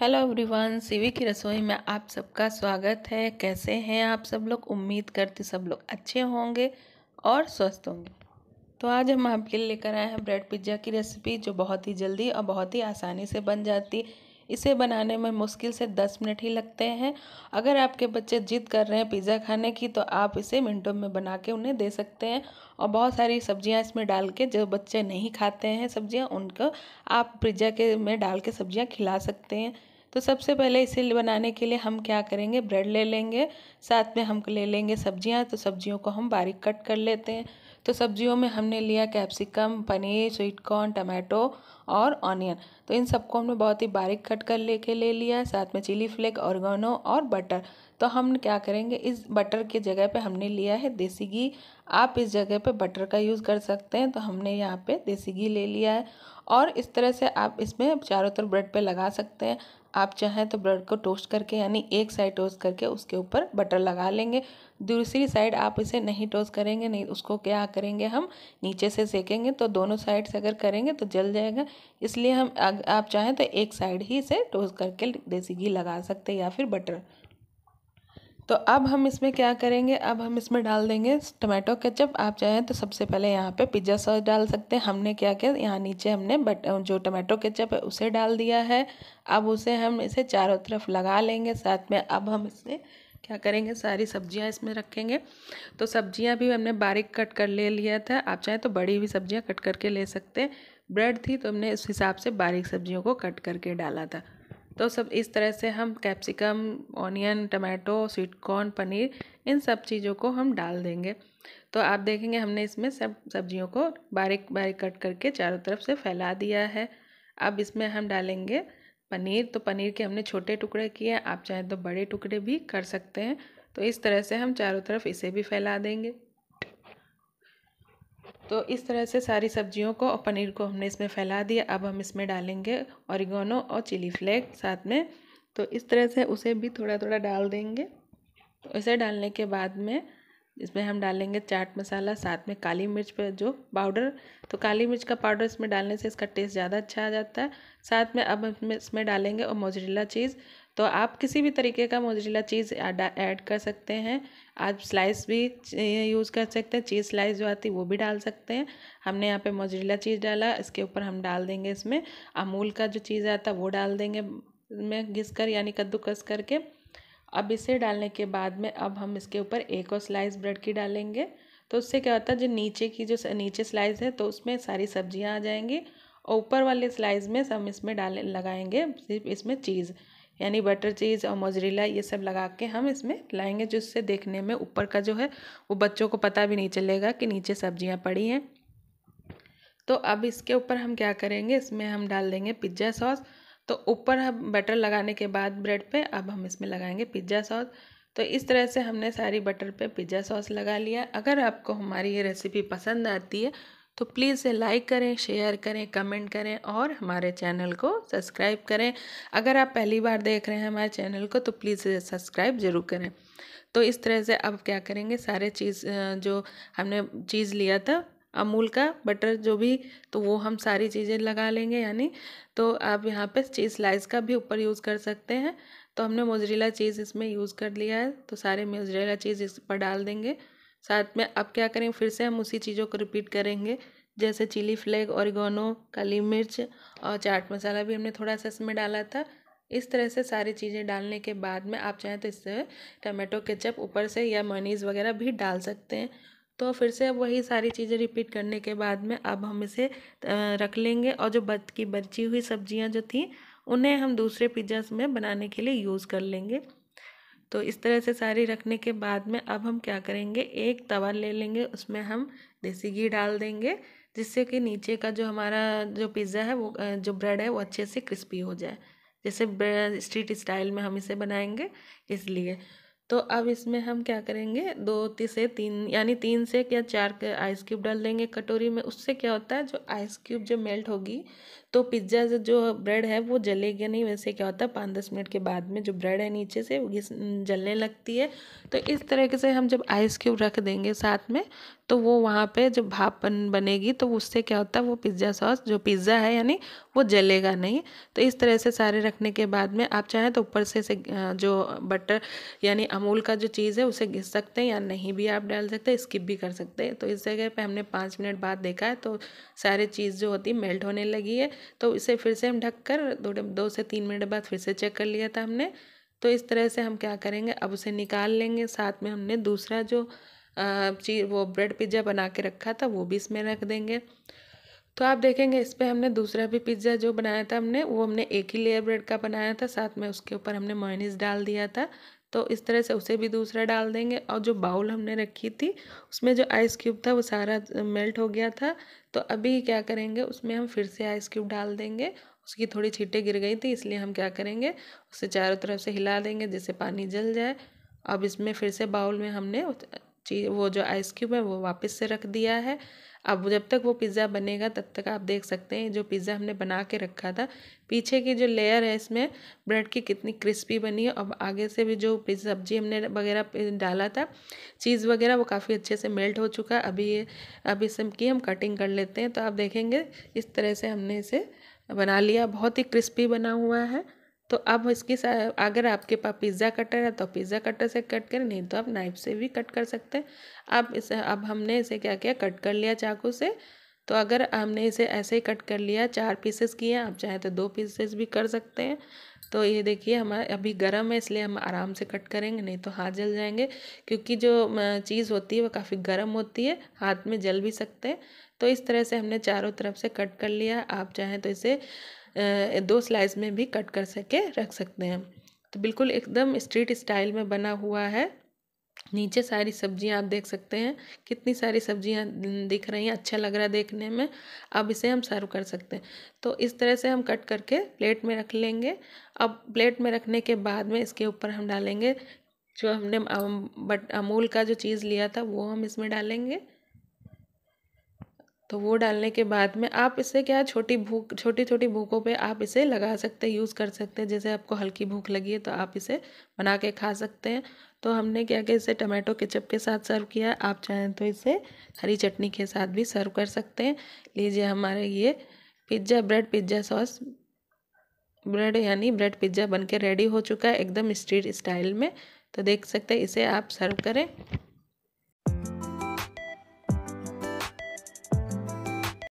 hello everyone CV की रसोई में आप सबका स्वागत है कैसे हैं आप सब लोग उम्मीद करते सब लोग अच्छे होंगे और स्वस्थ होंगे तो आज हम आपके लिए लेकर आए हैं ब्रेड पिज्ज़ा की रेसिपी जो बहुत ही जल्दी और बहुत ही आसानी से बन जाती इसे बनाने में मुश्किल से दस मिनट ही लगते हैं अगर आपके बच्चे जिद कर रहे हैं पिज़्ज़ा खाने की तो आप इसे मिनटों में बना के उन्हें दे सकते हैं और बहुत सारी सब्जियां इसमें डाल के जो बच्चे नहीं खाते हैं सब्जियां उनको आप पिज़्ज़ा के में डाल के सब्ज़ियाँ खिला सकते हैं तो सबसे पहले इसे बनाने के लिए हम क्या करेंगे ब्रेड ले लेंगे साथ में हम ले लेंगे सब्ज़ियाँ तो सब्जियों को हम बारीक कट कर लेते हैं तो सब्जियों में हमने लिया capsicum paneer sweet corn tomato और ऑनियन तो इन सबको हमने बहुत ही बारीक कट कर लेके ले लिया साथ में चिली फ्लेक ऑर्गेनो और बटर तो हम क्या करेंगे इस बटर की जगह पे हमने लिया है देसी घी आप इस जगह पे बटर का यूज़ कर सकते हैं तो हमने यहाँ पे देसी घी ले लिया है और इस तरह से आप इसमें चारों तरफ ब्रेड पे लगा सकते हैं आप चाहें तो ब्रेड को टोस्ट करके यानी एक साइड टोस्ट करके उसके ऊपर बटर लगा लेंगे दूसरी साइड आप इसे नहीं टोस्ट करेंगे नहीं उसको क्या करेंगे हम नीचे से सेकेंगे तो दोनों साइड से अगर करेंगे तो जल जाएगा इसलिए हम आप चाहें तो एक साइड ही इसे टोस्ट करके देसी घी लगा सकते हैं या फिर बटर तो अब हम इसमें क्या करेंगे अब हम इसमें डाल देंगे टमाटो केचप आप चाहें तो सबसे पहले यहाँ पे पिज्ज़ा सॉस डाल सकते हैं हमने क्या किया यहाँ नीचे हमने बट जो टमाटो केचप है उसे डाल दिया है अब उसे हम इसे चारों तरफ लगा लेंगे साथ में अब हम इसे क्या करेंगे सारी सब्जियाँ इसमें रखेंगे तो सब्ज़ियाँ भी हमने बारीक कट कर ले लिया था आप चाहें तो बड़ी भी सब्जियाँ कट करके ले सकते हैं ब्रेड थी तो हमने उस हिसाब से बारीक सब्जियों को कट करके डाला था तो सब इस तरह से हम capsicum onion tomato sweet corn paneer इन सब चीज़ों को हम डाल देंगे तो आप देखेंगे हमने इसमें सब सब्जियों को बारीक बारीक कट करके चारों तरफ से फैला दिया है अब इसमें हम डालेंगे पनीर तो पनीर के हमने छोटे टुकड़े किए आप चाहें तो बड़े टुकड़े भी कर सकते हैं तो इस तरह से हम चारों तरफ इसे भी फैला देंगे तो इस तरह से सारी सब्जियों को और पनीर को हमने इसमें फैला दिया अब हम इसमें डालेंगे औरिगोनो और चिली फ्लेक साथ में तो इस तरह से उसे भी थोड़ा थोड़ा डाल देंगे तो इसे डालने के बाद में इसमें हम डालेंगे चाट मसाला साथ में काली मिर्च पर जो पाउडर तो काली मिर्च का पाउडर इसमें डालने से इसका टेस्ट ज़्यादा अच्छा आ जाता है साथ में अब हम इसमें डालेंगे और मोजरीला चीज़ तो आप किसी भी तरीके का मोजरीला चीज़ ऐड कर सकते हैं आप स्लाइस भी यूज़ कर सकते हैं चीज़ स्लाइस जो आती है वो भी डाल सकते हैं हमने यहाँ पे मोजरीला चीज़ डाला इसके ऊपर हम डाल देंगे इसमें अमूल का जो चीज़ आता है वो डाल देंगे में घिस कर यानी कद्दूकस करके अब इसे डालने के बाद में अब हम इसके ऊपर एक और स्लाइस ब्रेड की डालेंगे तो उससे क्या होता है जो नीचे की जो नीचे स्लाइस है तो उसमें सारी सब्जियाँ आ जाएंगी और ऊपर वाले स्लाइस में हम इसमें डाल लगाएंगे सिर्फ इसमें चीज़ यानी बटर चीज़ और मोजरीला ये सब लगा के हम इसमें लाएंगे जिससे देखने में ऊपर का जो है वो बच्चों को पता भी नहीं चलेगा कि नीचे सब्जियां पड़ी हैं तो अब इसके ऊपर हम क्या करेंगे इसमें हम डाल देंगे पिज्ज़ा सॉस तो ऊपर हम बटर लगाने के बाद ब्रेड पे अब हम इसमें लगाएंगे पिज्ज़ा सॉस तो इस तरह से हमने सारी बटर पे पिज्ज़ा सॉस लगा लिया अगर आपको हमारी ये रेसिपी पसंद आती है तो प्लीज़ लाइक करें शेयर करें कमेंट करें और हमारे चैनल को सब्सक्राइब करें अगर आप पहली बार देख रहे हैं हमारे चैनल को तो प्लीज़ सब्सक्राइब ज़रूर करें तो इस तरह से अब क्या करेंगे सारे चीज़ जो हमने चीज़ लिया था अमूल का बटर जो भी तो वो हम सारी चीज़ें लगा लेंगे यानी तो आप यहाँ पे चीज़ स्लाइस का भी ऊपर यूज़ कर सकते हैं तो हमने मोजरेला चीज़ इसमें यूज़ कर लिया है तो सारे मोजरेला चीज़ इस पर डाल देंगे साथ में अब क्या करें फिर से हम उसी चीज़ों को रिपीट करेंगे जैसे चिली फ्लेग ओरिगोनो काली मिर्च और चाट मसाला भी हमने थोड़ा सा इसमें डाला था इस तरह से सारी चीज़ें डालने के बाद में आप चाहें तो इससे टमाटो केचप ऊपर से या मनीज वगैरह भी डाल सकते हैं तो फिर से अब वही सारी चीज़ें रिपीट करने के बाद में अब हम इसे रख लेंगे और जो बच की बची हुई सब्जियां जो थी उन्हें हम दूसरे पिज्ज़ा में बनाने के लिए यूज़ कर लेंगे तो इस तरह से सारी रखने के बाद में अब हम क्या करेंगे एक तवा ले लेंगे उसमें हम देसी घी डाल देंगे जिससे कि नीचे का जो हमारा जो पिज़्ज़ा है वो जो ब्रेड है वो अच्छे से क्रिस्पी हो जाए जैसे स्ट्रीट स्टाइल में हम इसे बनाएंगे इसलिए तो अब इसमें हम क्या करेंगे दो ती से तीन यानी तीन से क्या चार आइस क्यूब डाल देंगे कटोरी में उससे क्या होता है जो आइस क्यूब जो मेल्ट होगी तो पिज्ज़ा जो ब्रेड है वो जलेगा नहीं वैसे क्या होता है पाँच दस मिनट के बाद में जो ब्रेड है नीचे से घिस जलने लगती है तो इस तरीके से हम जब आइस क्यूब रख देंगे साथ में तो वो वहाँ पे जब बन बनेगी तो उससे क्या होता है वो पिज़्ज़ा सॉस जो पिज़्ज़ा है यानी वो जलेगा नहीं तो इस तरह से सारे रखने के बाद में आप चाहें तो ऊपर से, से जो बटर यानी अमूल का जो चीज़ है उसे घिस सकते हैं या नहीं भी आप डाल सकते स्किप भी कर सकते हैं तो इस जगह पर हमने पाँच मिनट बाद देखा है तो सारे चीज़ जो होती मेल्ट होने लगी है तो इसे फिर से हम ढक कर दो दो से तीन मिनट बाद फिर से चेक कर लिया था हमने तो इस तरह से हम क्या करेंगे अब उसे निकाल लेंगे साथ में हमने दूसरा जो चीज वो ब्रेड पिज्ज़ा बना के रखा था वो भी इसमें रख देंगे तो आप देखेंगे इस पर हमने दूसरा भी पिज्ज़ा जो बनाया था हमने वो हमने एक ही लेयर ब्रेड का बनाया था साथ में उसके ऊपर हमने मोइनिस डाल दिया था तो इस तरह से उसे भी दूसरा डाल देंगे और जो बाउल हमने रखी थी उसमें जो आइस क्यूब था वो सारा मेल्ट हो गया था तो अभी क्या करेंगे उसमें हम फिर से आइस क्यूब डाल देंगे उसकी थोड़ी छीटें गिर गई थी इसलिए हम क्या करेंगे उसे चारों तरफ से हिला देंगे जिससे पानी जल जाए अब इसमें फिर से बाउल में हमने वो जो आइस क्यूब है वो वापस से रख दिया है अब जब तक वो पिज़्ज़ा बनेगा तब तक आप देख सकते हैं जो पिज़्ज़ा हमने बना के रखा था पीछे की जो लेयर है इसमें ब्रेड की कितनी क्रिस्पी बनी है अब आगे से भी जो पिज्जा सब्जी हमने वगैरह डाला था चीज़ वगैरह वो काफ़ी अच्छे से मेल्ट हो चुका है अभी ये अब इसकी हम कटिंग कर लेते हैं तो आप देखेंगे इस तरह से हमने इसे बना लिया बहुत ही क्रिस्पी बना हुआ है तो अब इसके अगर आपके पास पिज़्ज़ा कटर है तो पिज़्ज़ा कटर से कट करें नहीं तो आप नाइफ से भी कट कर सकते हैं अब इसे अब हमने इसे क्या किया कट कर लिया चाकू से तो अगर हमने इसे ऐसे ही कट कर लिया चार पीसेस किए आप चाहें तो दो पीसेस भी कर सकते हैं तो ये देखिए हमारा अभी गर्म है इसलिए हम आराम से कट करेंगे नहीं तो हाथ जल जाएंगे क्योंकि जो चीज़ होती है वो काफ़ी गर्म होती है हाथ में जल भी सकते हैं तो इस तरह से हमने चारों तरफ से कट कर लिया आप चाहें तो इसे दो स्लाइस में भी कट कर सके रख सकते हैं तो बिल्कुल एकदम स्ट्रीट स्टाइल में बना हुआ है नीचे सारी सब्जियां आप देख सकते हैं कितनी सारी सब्जियां दिख रही हैं अच्छा लग रहा है देखने में अब इसे हम सर्व कर सकते हैं तो इस तरह से हम कट करके प्लेट में रख लेंगे अब प्लेट में रखने के बाद में इसके ऊपर हम डालेंगे जो हमने बट अमूल का जो चीज़ लिया था वो हम इसमें डालेंगे तो वो डालने के बाद में आप इसे क्या छोटी भूख छोटी छोटी भूखों पे आप इसे लगा सकते हैं यूज़ कर सकते हैं जैसे आपको हल्की भूख लगी है तो आप इसे बना के खा सकते हैं तो हमने क्या क्या इसे टमाटो केचप के साथ सर्व किया आप चाहें तो इसे हरी चटनी के साथ भी सर्व कर सकते हैं लीजिए हमारे ये pizza bread pizza sauce bread यानी ब्रेड पिज्ज़ा बन के रेडी हो चुका है एकदम स्ट्रीट स्टाइल में तो देख सकते हैं इसे आप सर्व करें